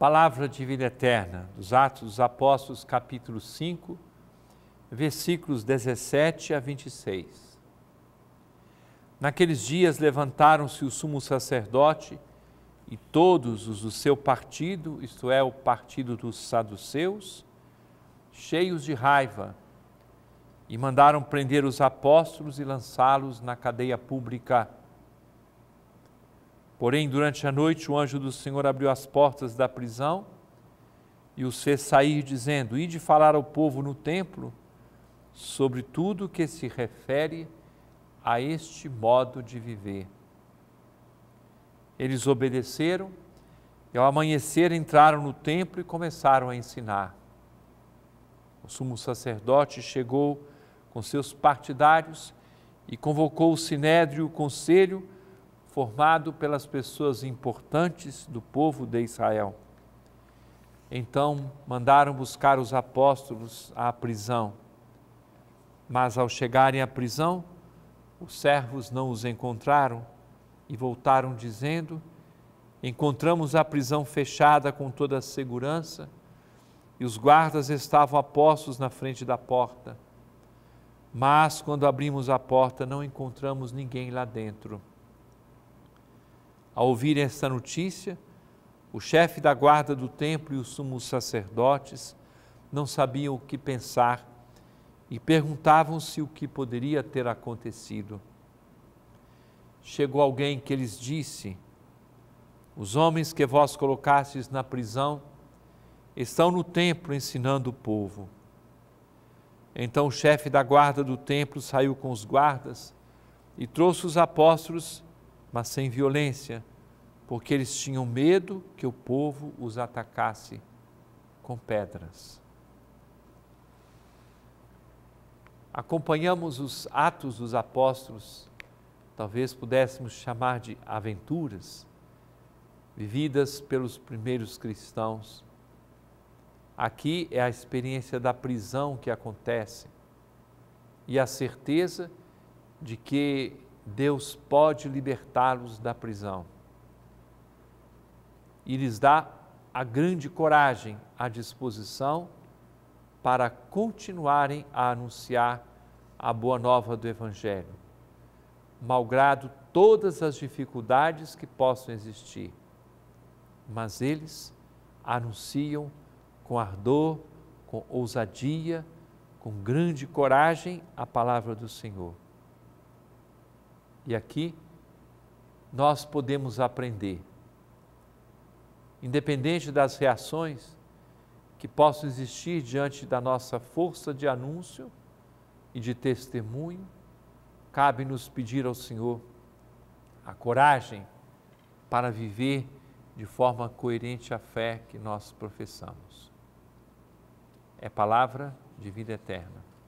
Palavra de vida eterna, dos Atos dos Apóstolos, capítulo 5, versículos 17 a 26. Naqueles dias levantaram-se o sumo sacerdote e todos os do seu partido, isto é, o partido dos saduceus, cheios de raiva, e mandaram prender os apóstolos e lançá-los na cadeia pública Porém, durante a noite, o anjo do Senhor abriu as portas da prisão e os fez sair, dizendo: Ide falar ao povo no templo sobre tudo que se refere a este modo de viver. Eles obedeceram e, ao amanhecer, entraram no templo e começaram a ensinar. O sumo sacerdote chegou com seus partidários e convocou o sinédrio e o conselho formado pelas pessoas importantes do povo de Israel. Então mandaram buscar os apóstolos à prisão. Mas ao chegarem à prisão, os servos não os encontraram e voltaram dizendo: Encontramos a prisão fechada com toda a segurança e os guardas estavam a postos na frente da porta. Mas quando abrimos a porta, não encontramos ninguém lá dentro ao ouvirem esta notícia, o chefe da guarda do templo e os sumos sacerdotes não sabiam o que pensar e perguntavam-se o que poderia ter acontecido. Chegou alguém que lhes disse: Os homens que vós colocastes na prisão estão no templo ensinando o povo. Então o chefe da guarda do templo saiu com os guardas e trouxe os apóstolos mas sem violência, porque eles tinham medo que o povo os atacasse com pedras. Acompanhamos os Atos dos Apóstolos, talvez pudéssemos chamar de aventuras, vividas pelos primeiros cristãos. Aqui é a experiência da prisão que acontece e a certeza de que Deus pode libertá-los da prisão e lhes dá a grande coragem, a disposição para continuarem a anunciar a boa nova do Evangelho, malgrado todas as dificuldades que possam existir. Mas eles anunciam com ardor, com ousadia, com grande coragem a palavra do Senhor. E aqui nós podemos aprender, independente das reações que possam existir diante da nossa força de anúncio e de testemunho, cabe-nos pedir ao Senhor a coragem para viver de forma coerente a fé que nós professamos. É palavra de vida eterna.